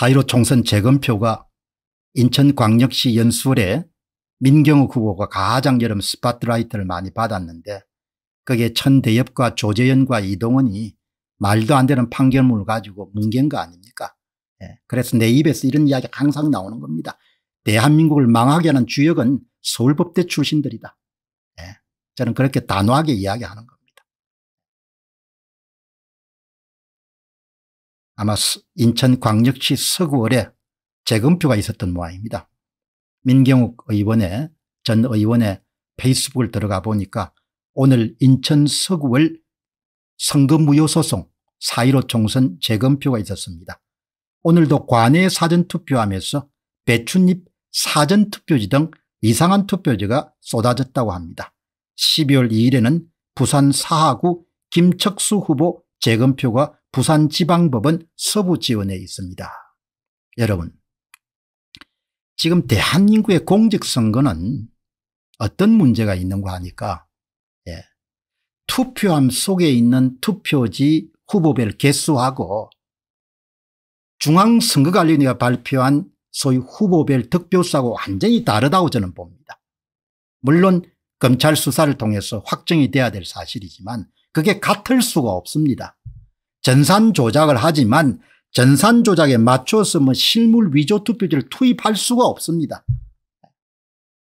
4.15 총선 재검표가 인천광역시 연수월에 민경욱 후보가 가장 여름 스파트라이트를 많이 받았는데 그게 천대엽과 조재현과 이동원이 말도 안 되는 판결문을 가지고 뭉갠 거 아닙니까 예. 그래서 내 입에서 이런 이야기가 항상 나오는 겁니다. 대한민국을 망하게 하는 주역은 서울법대 출신들이다. 예. 저는 그렇게 단호하게 이야기하는 겁니다. 아마 인천광역시 서구월에 재검표가 있었던 모양입니다. 민경욱 의원의 전 의원의 페이스북을 들어가 보니까 오늘 인천 서구월 선거무효 소송 4.15 총선 재검표가 있었습니다. 오늘도 관내 사전투표함에서 배춧잎 사전투표지 등 이상한 투표지가 쏟아졌다고 합니다. 12월 2일에는 부산 사하구 김척수 후보 재검표가 부산지방법은 서부지원에 있습니다. 여러분 지금 대한민국의 공직선거는 어떤 문제가 있는가 하니까 예, 투표함 속에 있는 투표지 후보별 개수하고 중앙선거관리위원회가 발표한 소위 후보별 득표수하고 완전히 다르다고 저는 봅니다. 물론 검찰 수사를 통해서 확정이 돼야 될 사실이지만 그게 같을 수가 없습니다. 전산 조작을 하지만 전산 조작에 맞춰서 실물 위조 투표지를 투입할 수가 없습니다.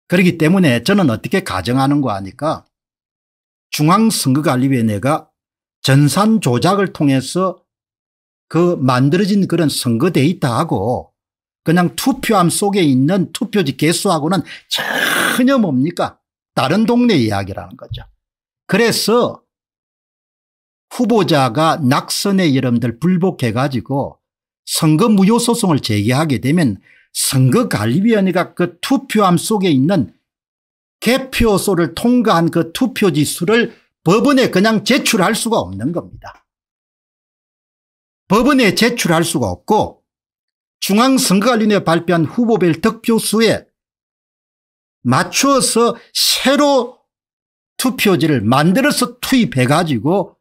그렇기 때문에 저는 어떻게 가정하는 거 아니까 중앙선거관리위원회가 전산 조작을 통해서 그 만들어진 그런 선거 데이터하고 그냥 투표함 속에 있는 투표지 개수하고는 전혀 뭡니까 다른 동네 이야기라는 거죠. 그래서 후보자가 낙선의 여러분들 불복해 가지고 선거 무효 소송을 제기하게 되면 선거관리위원회가 그 투표함 속에 있는 개표소를 통과한 그 투표지 수를 법원에 그냥 제출할 수가 없는 겁니다. 법원에 제출할 수가 없고 중앙선거관리위원회 발표한 후보별 득표수에 맞추어서 새로 투표지를 만들어서 투입해 가지고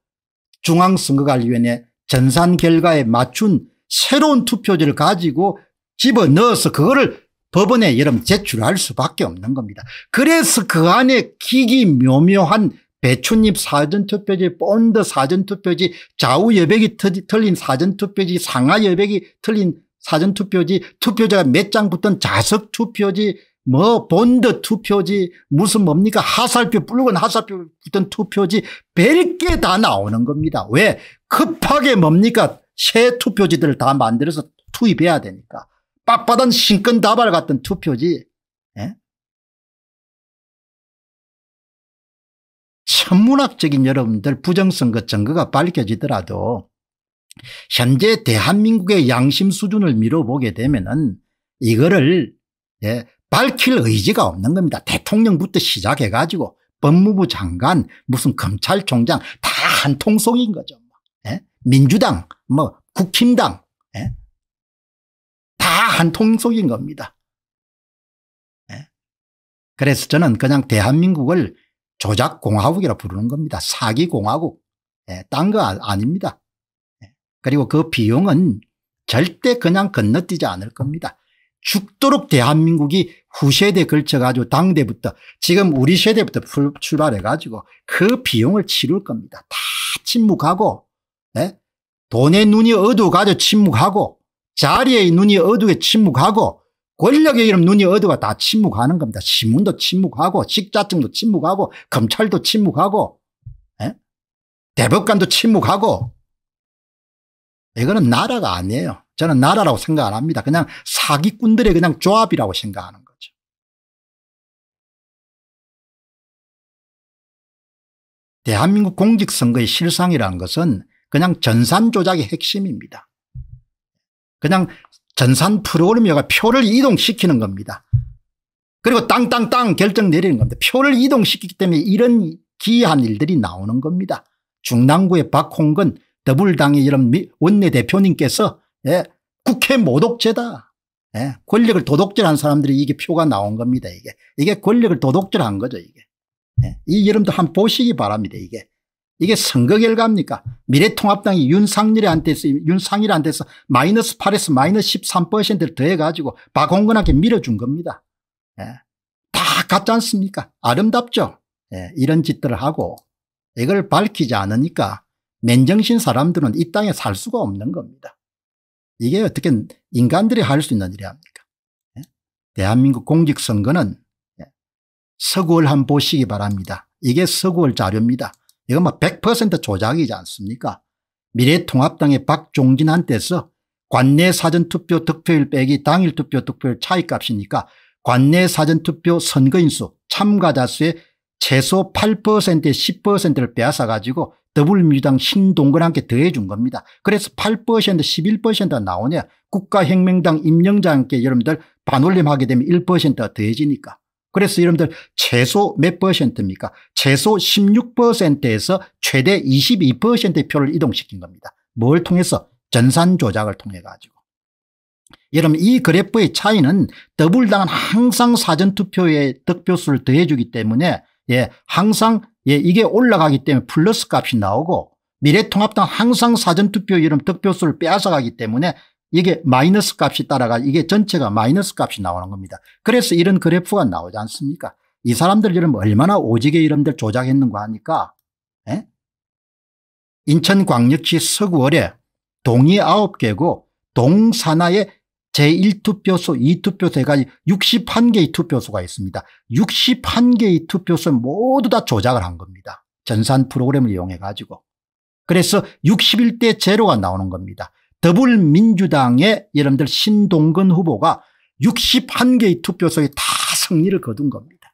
중앙선거관리위원회 전산 결과에 맞춘 새로운 투표지를 가지고 집어넣어서 그거를 법원에 여러분 제출할 수밖에 없는 겁니다. 그래서 그 안에 기기 묘묘한 배춧잎 사전투표지 본드 사전투표지 좌우여백이 틀린 사전투표지 상하여백이 틀린 사전투표지 투표자가 몇 장 붙은 자석투표지 뭐 본드 투표지 무슨 뭡니까 하살표 뿔건 하살표 붙은 투표지 별게 다 나오는 겁니다. 왜 급하게 뭡니까 새 투표지들을 다 만들어서 투입해야 되니까 빳빳한 신권다발 같은 투표지 예? 천문학적인 여러분들 부정선거 증거가 밝혀지더라도 현재 대한민국의 양심 수준을 미뤄보게 되면 은 이거를 예, 밝힐 의지가 없는 겁니다. 대통령부터 시작해 가지고 법무부 장관 무슨 검찰총장 다 한 통속인 거죠. 예? 민주당 뭐 국힘당 예? 다한 통속인 겁니다. 예? 그래서 저는 그냥 대한민국을 조작공화국이라 부르는 겁니다. 사기공화국 예, 딴거 아, 아닙니다. 예. 그리고 그 비용은 절대 그냥 건너뛰지 않을 겁니다. 죽도록 대한민국이 후세대 걸쳐 가지고 당대부터 지금 우리 세대부터 출발해 가지고 그 비용을 치룰 겁니다. 다 침묵하고 네? 돈의 눈이 어두워 가지고 침묵하고 자리의 눈이 어두워 침묵하고 권력의 이름 눈이 어두워 다 침묵하는 겁니다. 신문도 침묵하고 직자증도 침묵하고 검찰도 침묵하고 네? 대법관도 침묵하고 이거는 나라가 아니에요. 저는 나라라고 생각 안 합니다. 그냥 사기꾼들의 그냥 조합이라고 생각하는 거예요. 대한민국 공직선거의 실상이라는 것은 그냥 전산 조작의 핵심입니다. 그냥 전산 프로그램이가 표를 이동시키는 겁니다. 그리고 땅땅땅 결정 내리는 겁니다. 표를 이동시키기 때문에 이런 기이한 일들이 나오는 겁니다. 중랑구의 박홍근 더불당의 이런 원내대표님께서 예, 국회 모독죄다. 예, 권력을 도둑질한 사람들이 이게 표가 나온 겁니다. 이게 이게 권력을 도둑질한 거죠. 이게 예, 이 이름도 한번 보시기 바랍니다 이게. 이게 선거 결과입니까? 미래통합당이 윤상일한테서, 윤상일한테서 마이너스 8에서 마이너스 13%를 더해가지고 박홍근한테 밀어준 겁니다. 예. 다 같지 않습니까? 아름답죠? 예. 이런 짓들을 하고 이걸 밝히지 않으니까 맨정신 사람들은 이 땅에 살 수가 없는 겁니다. 이게 어떻게 인간들이 할 수 있는 일이 합니까? 예, 대한민국 공직선거는 서구월 한번 보시기 바랍니다. 이게 서구월 자료입니다. 이건 뭐 100% 조작이지 않습니까? 미래통합당의 박종진한테서 관내 사전투표 득표율 빼기 당일 투표 득표율 차이값이니까 관내 사전투표 선거인수 참가자 수의 최소 8%에 10%를 빼앗아가지고 더불민주당 신동그함께 더해준 겁니다. 그래서 8% 11%가 나오냐 국가혁명당 임명함께 여러분들 반올림하게 되면 1%가 더해지니까 그래서 여러분들 최소 몇 퍼센트입니까? 최소 16%에서 최대 22%의 표를 이동시킨 겁니다. 뭘 통해서? 전산 조작을 통해 가지고. 여러분 이 그래프의 차이는 더블당은 항상 사전투표의 득표수를 더해주기 때문에 예 항상 예 이게 올라가기 때문에 플러스 값이 나오고 미래통합당 항상 사전투표 이름 득표수를 빼앗아가기 때문에 이게 마이너스 값이 따라가 이게 전체가 마이너스 값이 나오는 겁니다. 그래서 이런 그래프가 나오지 않습니까? 이 사람들 이름 얼마나 오지게 이름들 조작했는가 하니까 에? 예? 인천광역시 서구월에 동이 9개고 동산하에 제1투표소 2투표소 해가지 61개의 투표소가 있습니다. 61개의 투표소 모두 다 조작을 한 겁니다. 전산 프로그램을 이용해 가지고. 그래서 61대 제로가 나오는 겁니다. 더불민주당의 여러분들 신동근 후보가 61개의 투표 석에다 승리를 거둔 겁니다.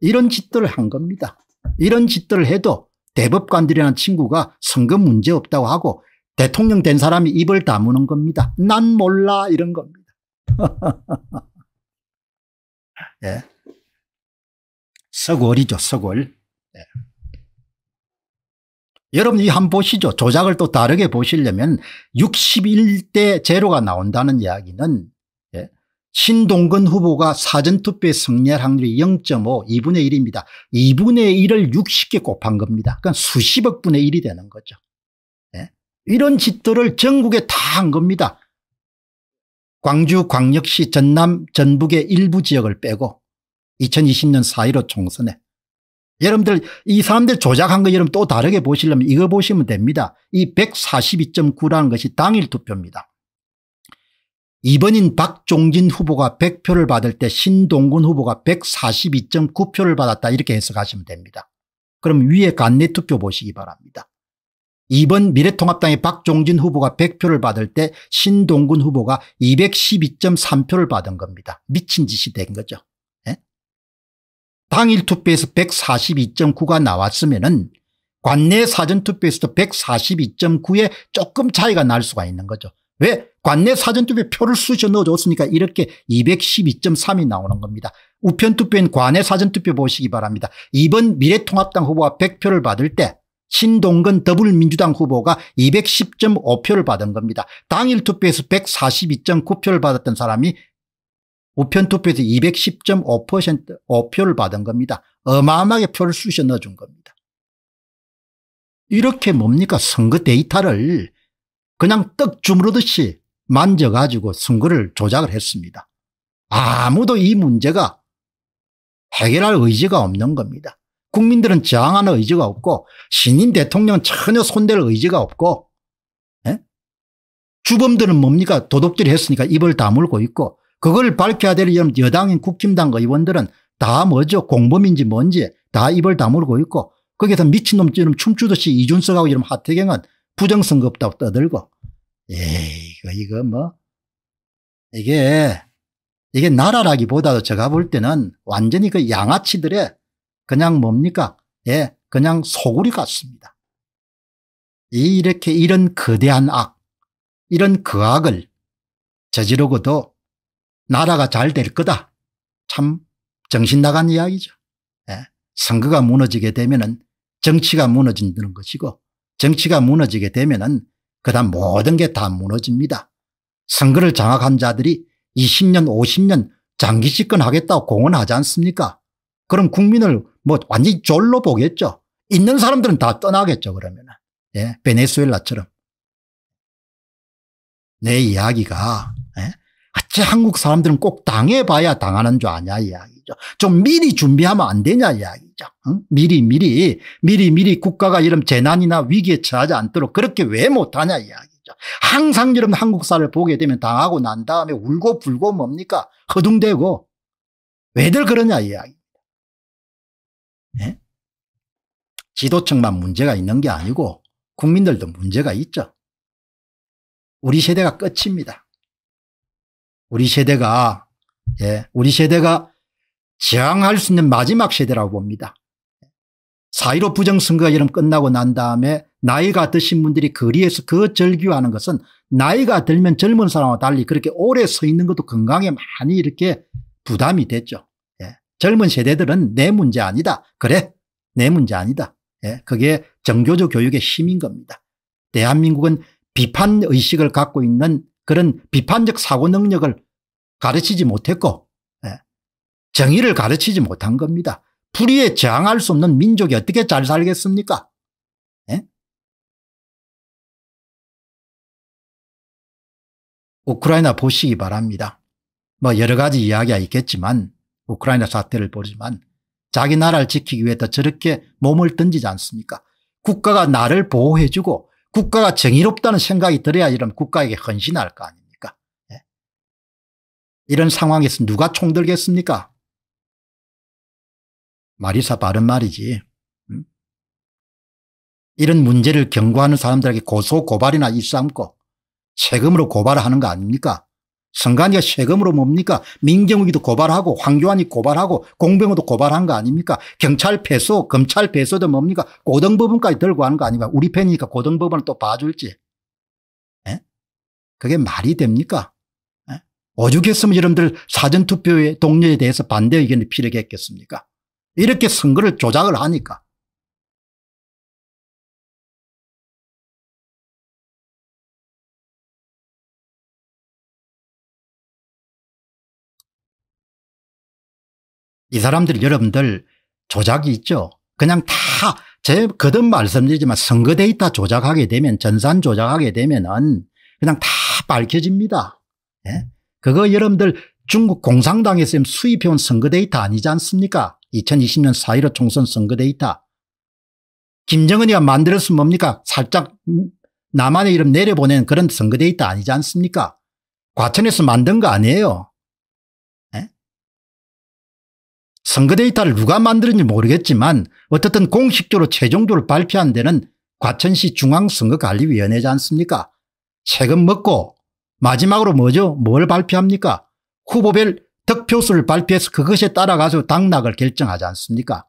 이런 짓들을 한 겁니다. 이런 짓들을 해도 대법관들이라는 친구가 선거 문제 없다고 하고 대통령 된 사람이 입을 다무는 겁니다. 난 몰라 이런 겁니다. 예. 서골이죠 서골. 예. 여러분 이 한번 보시죠. 조작을 또 다르게 보시려면 61대 제로가 나온다는 이야기는 예. 신동근 후보가 사전투표에 승리할 확률이 0.5 2분의 1입니다. 2분의 1을 60개 곱한 겁니다. 그러니까 수십억 분의 1이 되는 거죠. 예. 이런 짓들을 전국에 다 한 겁니다. 광주 광역시 전남 전북의 일부 지역을 빼고 2020년 4.15 총선에 여러분들 이 사람들 조작한 거 여러분 또 다르게 보시려면 이거 보시면 됩니다. 이 142.9라는 것이 당일 투표입니다. 이번인 박종진 후보가 100표를 받을 때 신동근 후보가 142.9표를 받았다 이렇게 해석하시면 됩니다. 그럼 위에 간내 투표 보시기 바랍니다. 이번 미래통합당의 박종진 후보가 100표를 받을 때 신동근 후보가 212.3표를 받은 겁니다. 미친 짓이 된 거죠. 당일 투표에서 142.9가 나왔으면 은 관내 사전투표에서도 142.9에 조금 차이가 날 수가 있는 거죠. 왜? 관내 사전투표 표를 쑤셔 넣어줬으니까 이렇게 212.3이 나오는 겁니다. 우편투표인 관내 사전투표 보시기 바랍니다. 이번 미래통합당 후보가 100표를 받을 때 신동근 더불민주당 후보가 210.5표를 받은 겁니다. 당일 투표에서 142.9표를 받았던 사람이 우편 투표에서 210.5% 어표를 받은 겁니다. 어마어마하게 표를 쑤셔 넣어준 겁니다. 이렇게 뭡니까 선거 데이터를 그냥 떡 주무르듯이 만져가지고 선거를 조작을 했습니다. 아무도 이 문제가 해결할 의지가 없는 겁니다. 국민들은 저항하는 의지가 없고 신인 대통령은 전혀 손댈 의지가 없고 에? 예? 주범들은 뭡니까 도둑질 했으니까 입을 다물고 있고 그걸 밝혀야 될 여당인 국힘당 의원들은 다 뭐죠 공범인지 뭔지 다 입을 다물고 있고 거기서 미친놈 처럼 춤추듯이 이준석하고 이런 하태경은 부정선거 없다고 떠들고 에이 이거 이거 뭐 이게 이게 나라라기보다도 제가 볼 때는 완전히 그 양아치들의 그냥 뭡니까 예 그냥 소굴이 같습니다. 이렇게 이런 거대한 악 이런 거 그 악을 저지르고도 나라가 잘 될 거다. 참 정신 나간 이야기죠. 예. 선거가 무너지게 되면은 정치가 무너진다는 것이고 정치가 무너지게 되면은 그다음 모든 게 다 무너집니다. 선거를 장악한 자들이 20년 50년 장기 집권하겠다고 공언하지 않습니까 그럼 국민을 뭐 완전히 졸로 보겠죠. 있는 사람들은 다 떠나겠죠 그러면 은 예, 베네수엘라처럼. 내 이야기가 제 한국 사람들은 꼭 당해봐야 당하는 줄 아냐 이야기죠. 좀 미리 준비하면 안 되냐 이야기죠. 응? 미리 미리 미리 미리 국가가 이런 재난이나 위기에 처하지 않도록 그렇게 왜 못하냐 이야기죠. 항상 이런 한국사를 보게 되면 당하고 난 다음에 울고 불고 뭡니까 허둥대고 왜들 그러냐 이야기 네? 예? 지도층만 문제가 있는 게 아니고 국민들도 문제가 있죠. 우리 세대가 끝입니다. 우리 세대가 예, 우리 세대가 저항할 수 있는 마지막 세대라고 봅니다. 4.15 부정선거가 이름 끝나고 난 다음에 나이가 드신 분들이 거리에서 그 절규하는 것은 나이가 들면 젊은 사람과 달리 그렇게 오래 서 있는 것도 건강에 많이 이렇게 부담이 됐죠. 예. 젊은 세대들은 내 문제 아니다. 그래 내 문제 아니다. 예. 그게 정교조 교육의 힘인 겁니다. 대한민국은 비판 의식을 갖고 있는 그런 비판적 사고 능력을 가르치지 못했고 예, 정의를 가르치지 못한 겁니다. 불의에 저항할 수 없는 민족이 어떻게 잘 살겠습니까? 에? 예? 우크라이나 보시기 바랍니다. 뭐 여러 가지 이야기가 있겠지만 우크라이나 사태를 보지만 자기 나라를 지키기 위해 더 저렇게 몸을 던지지 않습니까? 국가가 나를 보호해주고 국가가 정의롭다는 생각이 들어야 이런 국가에게 헌신할 거 아닙니까? 예. 이런 상황에서 누가 총들겠습니까? 마리사 바른 말이지. 음? 이런 문제를 경고하는 사람들에게 고소 고발이나 입삼고 세금으로 고발하는 거 아닙니까? 성관이가 세금으로 뭡니까 민경욱이도 고발하고 황교안이 고발하고 공병호도 고발한 거 아닙니까 경찰 패소 검찰 패소도 뭡니까 고등법원까지 들고 하는 거 아닙니까 우리 팬이니까 고등법원을 또 봐줄지 에? 예? 그게 말이 됩니까 에? 예? 오죽했으면 여러분들 사전투표의 동료에 대해서 반대 의견을 필요했겠습니까 이렇게 선거를 조작을 하니까 이 사람들이 여러분들 조작이 있죠. 그냥 다 제 거듭 말씀드리지만 선거 데이터 조작하게 되면 전산 조작하게 되면은 그냥 다 밝혀집니다. 예? 그거 여러분들 중국 공산당에서 수입해온 선거 데이터 아니지 않습니까? 2020년 4.15 총선 선거 데이터. 김정은이가 만들었으면 뭡니까? 살짝 남한의 이름 내려보낸 그런 선거 데이터 아니지 않습니까? 과천에서 만든 거 아니에요. 선거 데이터를 누가 만드는지 모르겠지만 어떻든 공식적으로 최종적으로 발표한 데는 과천시 중앙선거관리위원회지 않습니까 책금 먹고 마지막으로 뭐죠 뭘 발표합니까 후보별 득표수를 발표해서 그것에 따라가서 당락을 결정하지 않습니까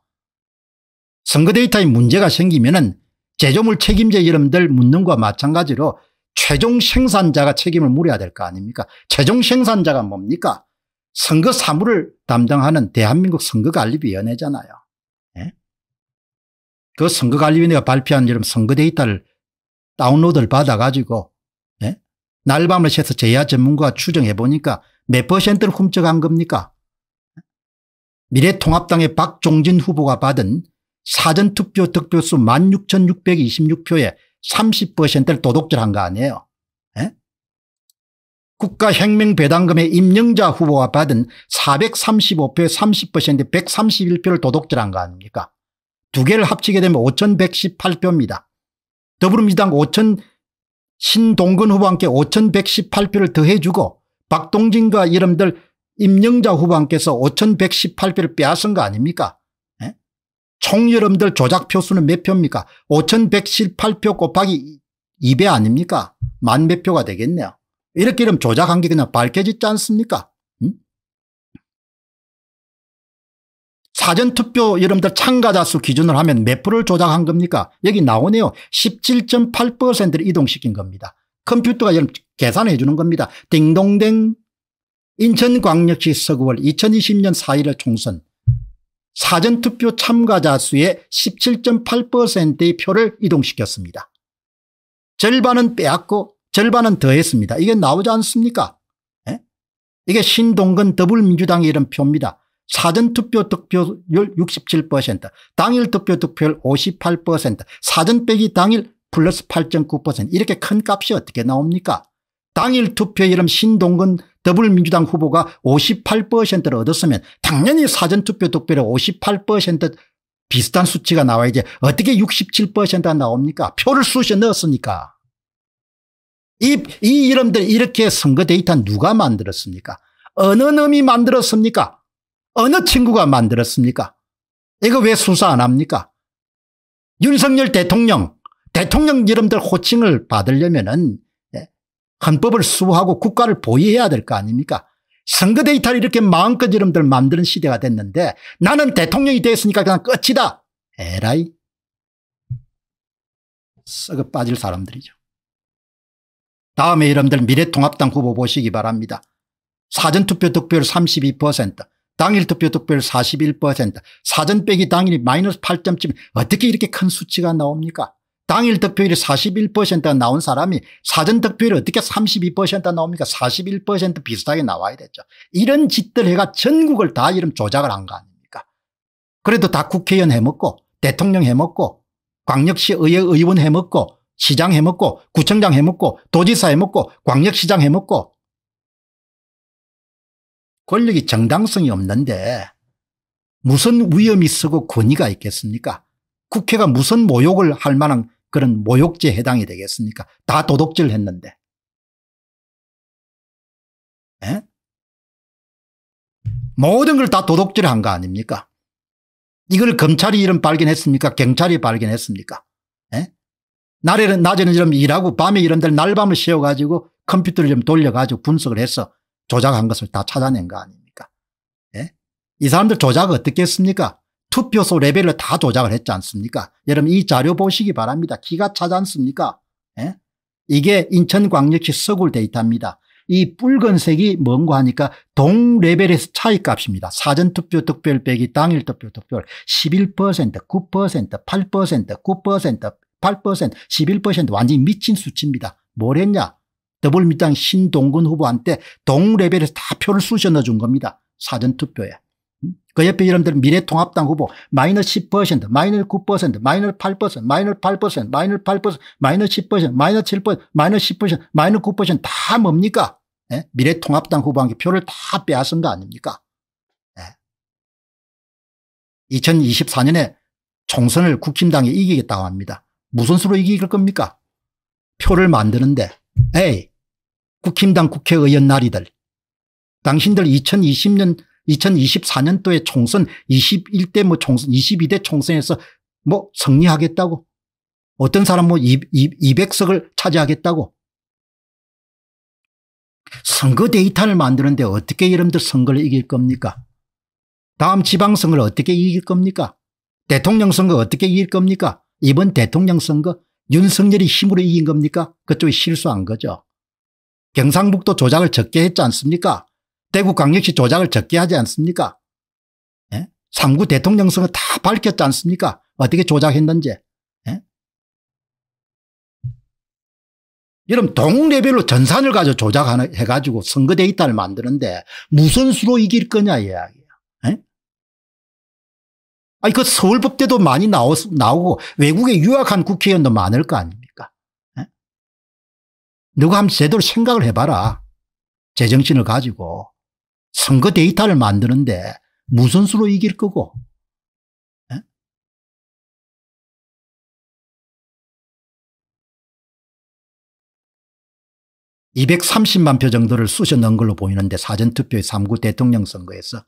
선거 데이터에 문제가 생기면 은 제조물 책임자 여러분들 묻는 것과 마찬가지로 최종 생산자가 책임을 물어야 될 거 아닙니까 최종 생산자가 뭡니까 선거 사무를 담당하는 대한민국 선거관리위원회잖아요. 예? 그 선거관리위원회가 발표한 이런 선거 데이터를 다운로드를 받아가지고 예? 날밤을 새서 제야 전문가가 추정해 보니까 몇 퍼센트를 훔쳐간 겁니까? 미래통합당의 박종진 후보가 받은 사전투표 득표수 16,626표에 30%를 도둑질한 거 아니에요. 국가혁명배당금의 임명자 후보가 받은 435표에 30% 131표를 도둑질한 거 아닙니까 두 개를 합치게 되면 5118표입니다. 더불어민주당 5천 신동근 후보와 함께 5118표를 더해주고 박동진과 이름들 임영자 후보께서 5118표를 빼앗은 거 아닙니까 에? 예? 총 여러분들 조작표 수는 몇 표입니까 5118표 곱하기 2배 아닙니까 만 몇 표가 되겠네요 이렇게 이름 조작한 게 그냥 밝혀지지 않습니까? 응? 사전투표 여러분들 참가자 수 기준을 하면 몇 프로를 조작한 겁니까? 여기 나오네요. 17.8%를 이동시킨 겁니다. 컴퓨터가 여러분 계산해 주는 겁니다. 딩동댕 인천광역시 서구월 2020년 4일의 총선 사전투표 참가자 수의 17.8%의 표를 이동시켰습니다. 절반은 빼앗고 절반은 더했습니다. 이게 나오지 않습니까? 예? 이게 신동근 더불민주당의 이런 표입니다. 사전투표 득표율 67% 당일 투표 득표율 58% 사전 빼기 당일 플러스 8.9% 이렇게 큰 값이 어떻게 나옵니까? 당일 투표 이름 신동근 더불민주당 후보가 58%를 얻었으면 당연히 사전투표 득표율 58% 비슷한 수치가 나와야지 어떻게 67%가 나옵니까? 표를 쑤셔 넣었으니까. 이, 이 이름들 이렇게 선거 데이터 누가 만들었습니까? 어느 놈이 만들었습니까? 어느 친구가 만들었습니까? 이거 왜 수사 안 합니까? 윤석열 대통령, 대통령 이름들 호칭을 받으려면은 예, 헌법을 수호하고 국가를 보위해야 될 거 아닙니까? 선거 데이터를 이렇게 마음껏 이름들 만드는 시대가 됐는데 나는 대통령이 됐으니까 그냥 끝이다. 에라이. 썩어 빠질 사람들이죠. 다음에 여러분들 미래통합당 후보 보시기 바랍니다. 사전투표 득표율 32% 당일투표 득표율 41% 사전 빼기 당일이 마이너스 8점쯤 어떻게 이렇게 큰 수치가 나옵니까 당일 득표율이 41%가 나온 사람이 사전 득표율이 어떻게 32%가 나옵니까 41% 비슷하게 나와야 되죠 이런 짓들 해가 전국을 다 이런 조작을 한 거 아닙니까 그래도 다 국회의원 해먹고 대통령 해먹고 광역시 의회 의원 해먹고 시장 해먹고 구청장 해먹고 도지사 해먹고 광역시장 해먹고 권력이 정당성이 없는데 무슨 위험이 쓰고 권위가 있겠습니까 국회가 무슨 모욕을 할 만한 그런 모욕죄에 해당이 되겠습니까 다도덕질을 했는데 에? 모든 걸 다도덕질한거 아닙니까 이걸 검찰이 이름 발견했습니까 경찰이 발견했습니까 에? 날에는 낮에는 좀 일하고 밤에 이런들 날밤을 쉬어가지고 컴퓨터를 좀 돌려가지고 분석을 해서 조작한 것을 다 찾아낸 거 아닙니까? 예? 이 사람들 조작 어떻게 했습니까? 투표소 레벨을 다 조작을 했지 않습니까? 여러분 이 자료 보시기 바랍니다. 기가 차지 않습니까? 예? 이게 인천광역시 서울 데이터입니다. 이 붉은색이 뭔고 하니까 동 레벨에서 차이 값입니다. 사전투표 특별 빼기 당일 투표 특별 11%, 9%, 8%, 9%, 8%, 11% 완전히 미친 수치입니다. 뭘 했냐? 더불민주당 신동근 후보한테 동레벨에서 다 표를 쑤셔 넣어준 겁니다. 사전투표에. 음? 그 옆에 여러분들 미래통합당 후보 마이너스 10%, 마이너스 9%, 마이너스 8%, 마이너스 8%, 마이너스 8%, 마이너스 10%, 마이너스 7%, 마이너스 10%, 마이너스 9%다 뭡니까? 예? 미래통합당 후보한테 표를 다 빼앗은 거 아닙니까? 예. 2024년에 총선을 국힘당이 이기겠다고 합니다. 무슨 수로 이길 겁니까? 표를 만드는데 에이 국힘당 국회의원 나리들 당신들 2020년 2024년도에 총선 21대 뭐 총선 22대 총선에서 뭐 승리하겠다고 어떤 사람 뭐 200석을 차지하겠다고 선거 데이터를 만드는데 어떻게 여러분들 선거를 이길 겁니까? 다음 지방선거를 어떻게 이길 겁니까? 대통령 선거 어떻게 이길 겁니까? 이번 대통령 선거 윤석열이 힘으로 이긴 겁니까? 그쪽이 실수한 거죠. 경상북도 조작을 적게 했지 않습니까? 대구광역시 조작을 적게 하지 않습니까? 예? 3구 대통령 선거 다 밝혔지 않습니까? 어떻게 조작했는지. 예? 여러분 동레벨로 전산을 가져 조작해가지고 선거 데이터를 만드는데 무슨 수로 이길 거냐 이야기. 아, 니그 서울법대도 많이 나오, 나오고 외국에 유학한 국회의원도 많을 거 아닙니까? 에? 예? 누가 한번 제대로 생각을 해봐라. 제정신을 가지고 선거 데이터를 만드는데 무슨 수로 이길 거고. 에? 예? (230만 표) 정도를 쑤셔 넣은 걸로 보이는데 사전투표의 (3구) 대통령 선거에서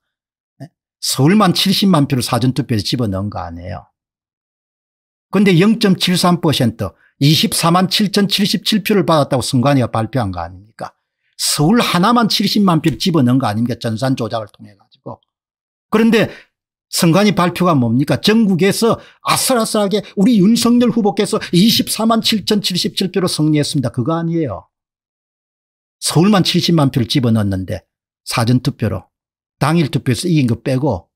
서울만 70만 표를 사전투표에서 집어넣은 거 아니에요. 근데 0.73% 24만 7,077표를 받았다고 승관이가 발표한 거 아닙니까? 서울 하나만 70만 표를 집어넣은 거 아닙니까? 전산 조작을 통해 가지고. 그런데 선관위 발표가 뭡니까? 전국에서 아슬아슬하게 우리 윤석열 후보께서 24만 7,077표로 승리했습니다. 그거 아니에요. 서울만 70만 표를 집어넣었는데 사전투표로. 당일 투표에서 이긴 거 빼고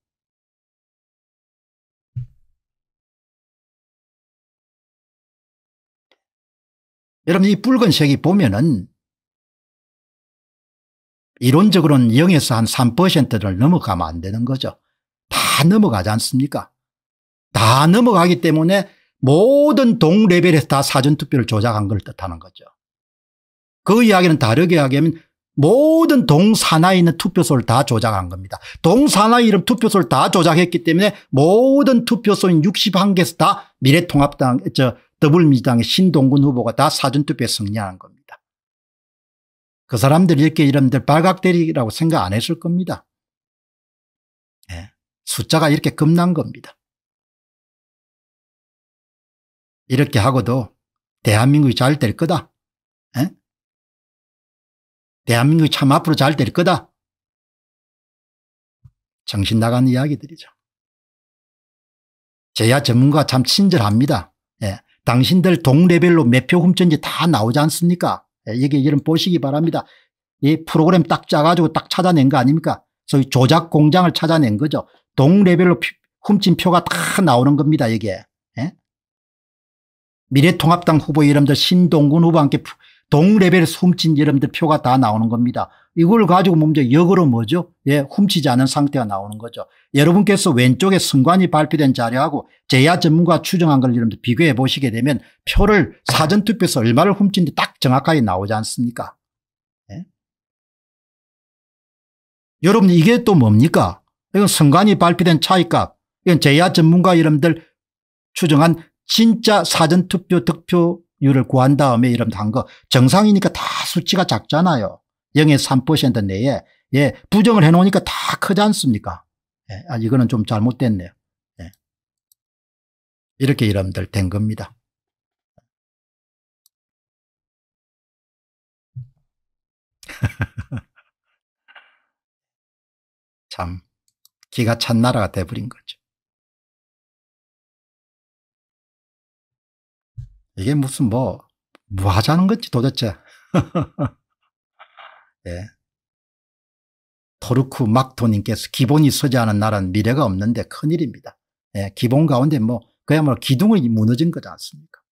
여러분 이 붉은 색이 보면은 이론적으로는 0에서 한 3%를 넘어가면 안 되는 거죠. 다 넘어가지 않습니까? 다 넘어가기 때문에 모든 동 레벨에서 다 사전투표를 조작한 걸 뜻하는 거죠. 그 이야기는 다르게 하야기하면 모든 동산하에 있는 투표소를 다 조작한 겁니다. 동산하 이름 투표소를 다 조작했기 때문에 모든 투표소인 61개에서 다 미래통합당 저 더불민주당의 신동근 후보가 다 사전투표에 승리한 겁니다. 그 사람들 이렇게 이름들 발각대리라고 생각 안 했을 겁니다. 예. 숫자가 이렇게 겁난 겁니다. 이렇게 하고도 대한민국이 잘 될 거다. 예? 대한민국이 참 앞으로 잘 될 거다. 정신 나간 이야기들이죠. 제야 전문가 참 친절합니다. 예. 당신들 동레벨로 몇 표 훔쳤는지 다 나오지 않습니까? 예. 이게 이런 보시기 바랍니다. 이 프로그램 딱 짜가지고 딱 찾아낸 거 아닙니까? 소위 조작 공장을 찾아낸 거죠. 동레벨로 피, 훔친 표가 다 나오는 겁니다, 이게. 예? 미래통합당 후보 이름들 신동근 후보와 함께 동레벨 훔친 여러분들 표가 다 나오는 겁니다. 이걸 가지고 먼저 역으로 뭐죠? 예, 훔치지 않은 상태가 나오는 거죠. 여러분께서 왼쪽에 승관이 발표된 자료하고 제야 전문가 추정한 걸 여러분들 비교해 보시게 되면 표를 사전투표에서 얼마를 훔친지 딱 정확하게 나오지 않습니까? 예? 여러분 이게 또 뭡니까? 이건 승관이 발표된 차이값, 이건 제야 전문가 여러분들 추정한 진짜 사전투표 득표 유를 구한 다음에 이름 단거 정상이니까 다 수치가 작잖아요. 0에서 3% 내에 예 부정을 해놓으니까 다 크지 않습니까? 예, 아 이거는 좀 잘못됐네요. 예. 이렇게 이름들 된 겁니다. 참 기가 찬 나라가 돼버린 거죠. 이게 무슨 뭐, 뭐 하자는 거지 도대체. 예. 토르크 막토님께서 기본이 서지 않은 나라는 미래가 없는데 큰일입니다. 예. 기본 가운데 뭐 그야말로 기둥이 무너진 거지 않습니까?